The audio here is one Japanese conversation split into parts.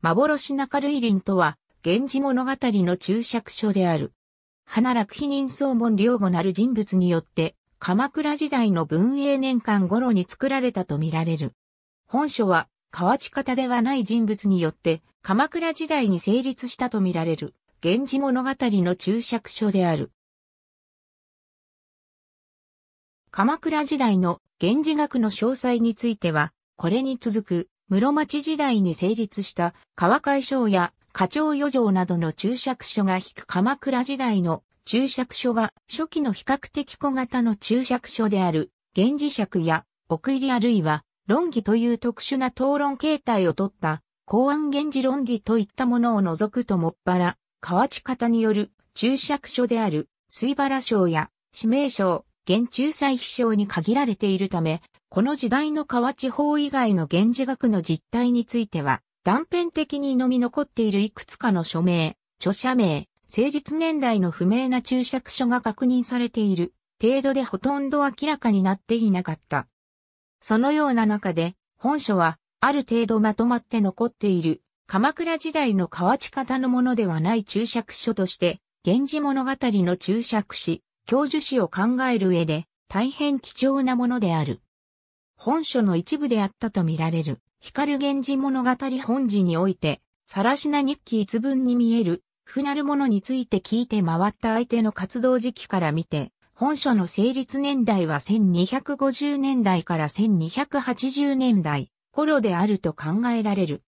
幻中類林とは、源氏物語の注釈書である。花楽否認総門両語なる人物によって、鎌倉時代の文英年間頃に作られたとみられる。本書は、河内方ではない人物によって、鎌倉時代に成立したとみられる、源氏物語の注釈書である。鎌倉時代の源氏学の詳細については、これに続く室町時代に成立した川海省や花鳥余剰などの注釈書が引く鎌倉時代の注釈書が初期の比較的小型の注釈書である源氏尺や奥入りあるいは論議という特殊な討論形態をとった公安源氏論議といったものを除くともっぱら河内方による注釈書である水原省や指名省、現仲裁秘書に限られているため、この時代の河地方以外の源氏学の実態については、断片的にのみ残っているいくつかの署名、著者名、成立年代の不明な注釈書が確認されている程度でほとんど明らかになっていなかった。そのような中で、本書は、ある程度まとまって残っている、鎌倉時代の河内方のものではない注釈書として、源氏物語の注釈し、教授史を考える上で、大変貴重なものである。本書の一部であったとみられる、光源氏物語本字において、さらしな日記一文に見える、不なるものについて聞いて回った相手の活動時期から見て、本書の成立年代は1250年代から1280年代頃であると考えられる。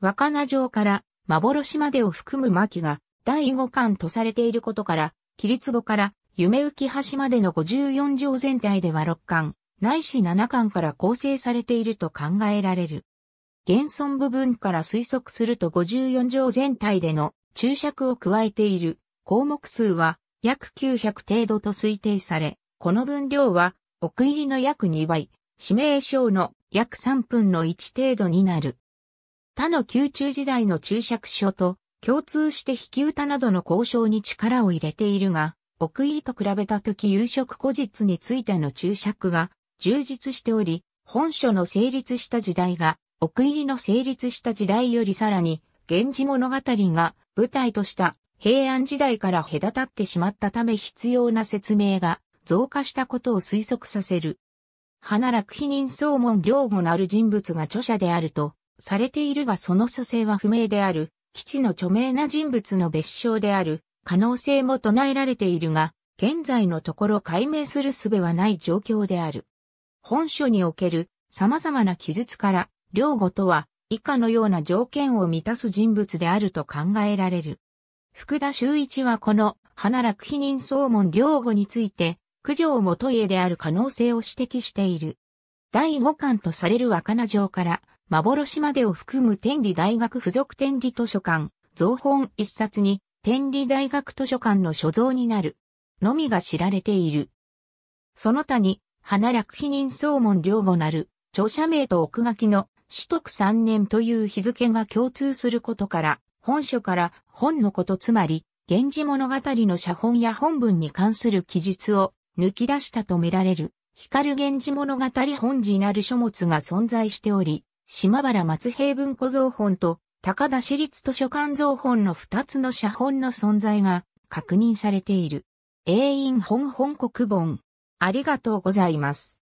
若菜城から幻までを含む巻が第五巻とされていることから、切壺から夢浮橋までの54条全体では六巻、ないし巻から構成されていると考えられる。現存部分から推測すると54条全体での注釈を加えている項目数は約900程度と推定され、この分量は奥入りの約2倍、指名書の約3分の1程度になる。他の宮中時代の注釈書と共通して引き歌などの交渉に力を入れているが、奥入りと比べた時夕食後日についての注釈が充実しており、本書の成立した時代が、奥入りの成立した時代よりさらに、源氏物語が舞台とした平安時代から隔たってしまったため必要な説明が増加したことを推測させる。花楽否認総門両母なる人物が著者であるとされているがその蘇生は不明である、基地の著名な人物の別称である、可能性も唱えられているが、現在のところ解明する術はない状況である。本書における様々な記述から、両語とは以下のような条件を満たす人物であると考えられる。福田修一はこの花楽否認総門両語について、九条元家である可能性を指摘している。第5巻とされる若菜城から、幻までを含む天理大学附属天理図書館、造本一冊に、天理大学図書館の所蔵になる。のみが知られている。その他に、花楽否認総門両語なる、著者名と奥書きの、取得3年という日付が共通することから、本書から本のことつまり、源氏物語の写本や本文に関する記述を抜き出したとみられる、光源氏物語本字なる書物が存在しており、島原松平文庫造本と高田市立図書館造本の二つの写本の存在が確認されている。永遠本本国本。ありがとうございます。